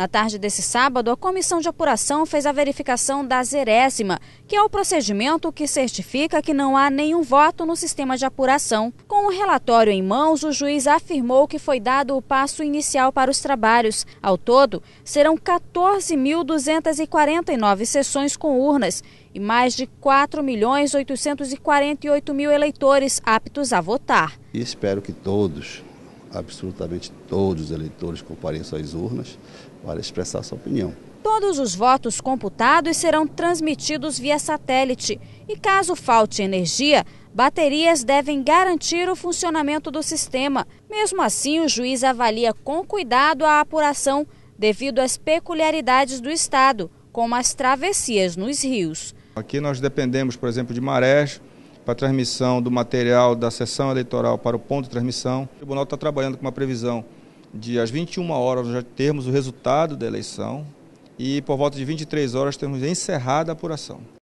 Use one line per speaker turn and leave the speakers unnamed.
Na tarde desse sábado, a comissão de apuração fez a verificação da zerésima, que é o procedimento que certifica que não há nenhum voto no sistema de apuração. Com o relatório em mãos, o juiz afirmou que foi dado o passo inicial para os trabalhos. Ao todo, serão 14.249 sessões com urnas e mais de 4.848.000 milhões mil eleitores aptos a votar.
E espero que todos absolutamente todos os eleitores compareçam às urnas para expressar sua opinião.
Todos os votos computados serão transmitidos via satélite e, caso falte energia, baterias devem garantir o funcionamento do sistema. Mesmo assim, o juiz avalia com cuidado a apuração devido às peculiaridades do estado, como as travessias nos rios.
Aqui nós dependemos, por exemplo, de marés, para transmissão do material da sessão eleitoral para o ponto de transmissão. O tribunal está trabalhando com uma previsão de às 21 horas já termos o resultado da eleição e por volta de 23 horas termos encerrada a apuração.